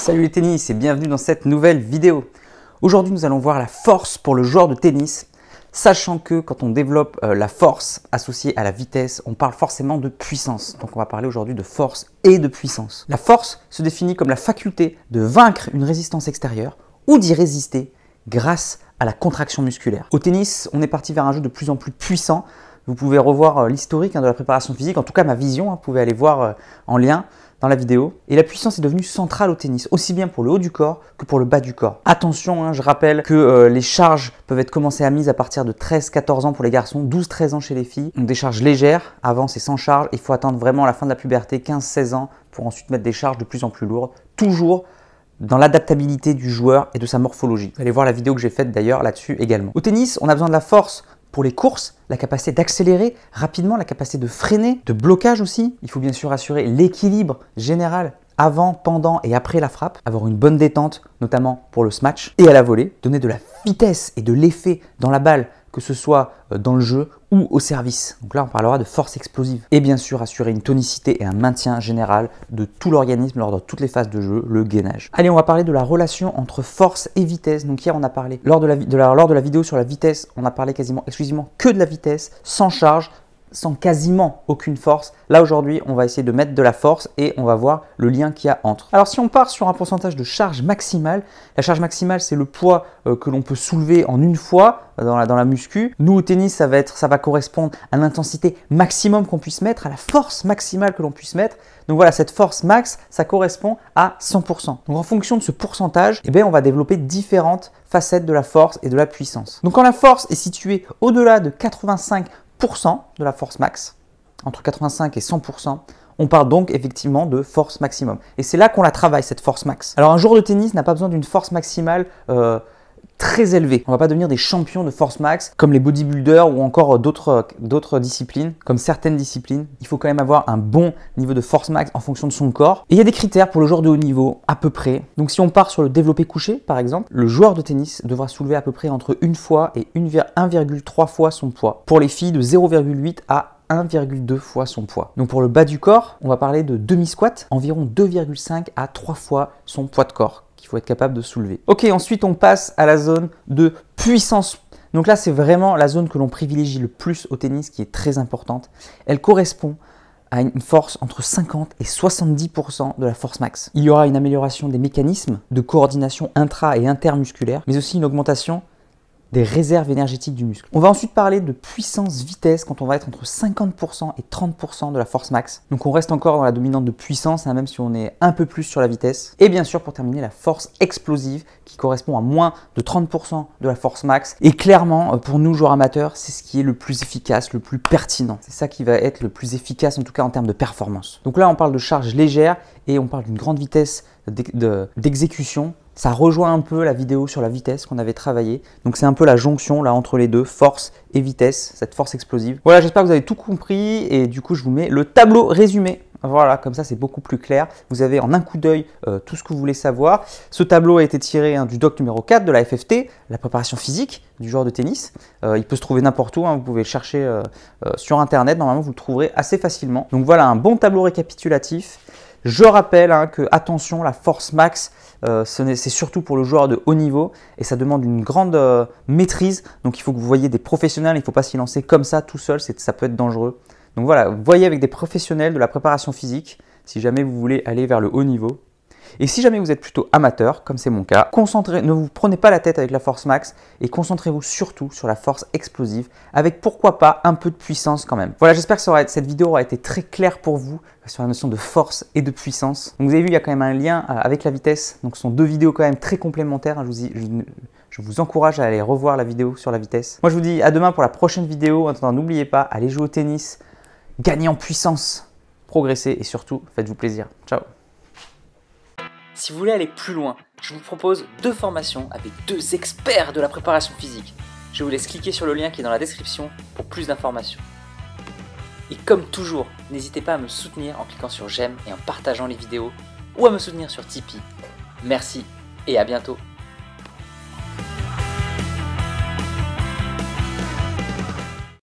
salut les tennis et bienvenue dans cette nouvelle vidéo. Aujourd'hui nous allons voir la force pour le joueur de tennis, sachant que quand on développe euh, la force associée à la vitesse, on parle forcément de puissance. Donc on va parler aujourd'hui de force et de puissance. La force se définit comme la faculté de vaincre une résistance extérieure ou d'y résister grâce à la contraction musculaire. Au tennis, on est parti vers un jeu de plus en plus puissant vous pouvez revoir euh, l'historique hein, de la préparation physique, en tout cas ma vision, hein, vous pouvez aller voir euh, en lien dans la vidéo. Et la puissance est devenue centrale au tennis, aussi bien pour le haut du corps que pour le bas du corps. Attention, hein, je rappelle que euh, les charges peuvent être commencées à mise à partir de 13-14 ans pour les garçons, 12-13 ans chez les filles. Donc des charges légères, avant c'est sans charge, il faut attendre vraiment la fin de la puberté, 15-16 ans, pour ensuite mettre des charges de plus en plus lourdes, toujours dans l'adaptabilité du joueur et de sa morphologie. Vous allez voir la vidéo que j'ai faite d'ailleurs là-dessus également. Au tennis, on a besoin de la force, pour les courses, la capacité d'accélérer rapidement, la capacité de freiner, de blocage aussi. Il faut bien sûr assurer l'équilibre général avant, pendant et après la frappe, avoir une bonne détente, notamment pour le smash, et à la volée, donner de la vitesse et de l'effet dans la balle que ce soit euh, dans le jeu ou au service. Donc là, on parlera de force explosive. Et bien sûr, assurer une tonicité et un maintien général de tout l'organisme lors de toutes les phases de jeu, le gainage. Allez, on va parler de la relation entre force et vitesse. Donc hier, on a parlé, lors de la, lors de la vidéo sur la vitesse, on a parlé quasiment exclusivement que de la vitesse, sans charge, sans quasiment aucune force. Là aujourd'hui, on va essayer de mettre de la force et on va voir le lien qu'il y a entre. Alors si on part sur un pourcentage de charge maximale, la charge maximale c'est le poids euh, que l'on peut soulever en une fois euh, dans la, muscu. Nous au tennis, ça va, être, ça va correspondre à l'intensité maximum qu'on puisse mettre, à la force maximale que l'on puisse mettre. Donc voilà, cette force max, ça correspond à 100%. Donc en fonction de ce pourcentage, eh ben, on va développer différentes facettes de la force et de la puissance. Donc quand la force est située au-delà de 85 de la force max, entre 85 et 100%. On parle donc effectivement de force maximum. Et c'est là qu'on la travaille, cette force max. Alors un joueur de tennis n'a pas besoin d'une force maximale euh, très élevé. On va pas devenir des champions de force max comme les bodybuilders ou encore euh, euh, d'autres, disciplines, comme certaines disciplines. Il faut quand même avoir un bon niveau de force max en fonction de son corps. Et il y a des critères pour le joueur de haut niveau, à peu près. Donc si on part sur le développé couché, par exemple, le joueur de tennis devra soulever à peu près entre une fois et 1,3 fois son poids. Pour les filles, de 0,8 à 1,2 fois son poids. Donc pour le bas du corps, on va parler de demi-squat, environ 2,5 à 3 fois son poids de corps qu'il faut être capable de soulever. Ok, ensuite on passe à la zone de puissance. Donc là, c'est vraiment la zone que l'on privilégie le plus au tennis qui est très importante. Elle correspond à une force entre 50 et 70% de la force max. Il y aura une amélioration des mécanismes de coordination intra- et intermusculaire, mais aussi une augmentation des réserves énergétiques du muscle. On va ensuite parler de puissance vitesse quand on va être entre 50% et 30% de la force max. Donc on reste encore dans la dominante de puissance, hein, même si on est un peu plus sur la vitesse. Et bien sûr, pour terminer, la force explosive qui correspond à moins de 30% de la force max. Et clairement, euh, pour nous joueurs amateurs, c'est ce qui est le plus efficace, le plus pertinent. C'est ça qui va être le plus efficace, en tout cas en termes de performance. Donc là, on parle de charge légère et on parle d'une grande vitesse d'exécution ça rejoint un peu la vidéo sur la vitesse qu'on avait travaillée. Donc c'est un peu la jonction là entre les deux, force et vitesse, cette force explosive. Voilà, j'espère que vous avez tout compris et du coup je vous mets le tableau résumé. Voilà, comme ça c'est beaucoup plus clair. Vous avez en un coup d'œil euh, tout ce que vous voulez savoir. Ce tableau a été tiré hein, du doc numéro 4 de la FFT, la préparation physique du joueur de tennis. Euh, il peut se trouver n'importe où, hein, vous pouvez chercher euh, sur Internet, normalement vous le trouverez assez facilement. Donc voilà un bon tableau récapitulatif. Je rappelle hein, que, attention, la force max, euh, c'est surtout pour le joueur de haut niveau et ça demande une grande euh, maîtrise. Donc il faut que vous voyez des professionnels, il ne faut pas s'y lancer comme ça tout seul, ça peut être dangereux. Donc voilà, voyez avec des professionnels de la préparation physique si jamais vous voulez aller vers le haut niveau. Et si jamais vous êtes plutôt amateur, comme c'est mon cas, concentrez, ne vous prenez pas la tête avec la force max et concentrez-vous surtout sur la force explosive avec pourquoi pas un peu de puissance quand même. Voilà, j'espère que cette vidéo aura été très claire pour vous sur la notion de force et de puissance. vous avez vu, il y a quand même un lien euh, avec la vitesse. Donc ce sont deux vidéos quand même très complémentaires. Hein. Je vous, je vous encourage à aller revoir la vidéo sur la vitesse. Moi, je vous dis à demain pour la prochaine vidéo. En attendant, n'oubliez pas, allez jouer au tennis, gagnez en puissance, progressez et surtout, faites-vous plaisir. Ciao si vous voulez aller plus loin, je vous propose deux formations avec deux experts de la préparation physique. Je vous laisse cliquer sur le lien qui est dans la description pour plus d'informations. Et comme toujours, n'hésitez pas à me soutenir en cliquant sur j'aime et en partageant les vidéos ou à me soutenir sur Tipeee. Merci et à bientôt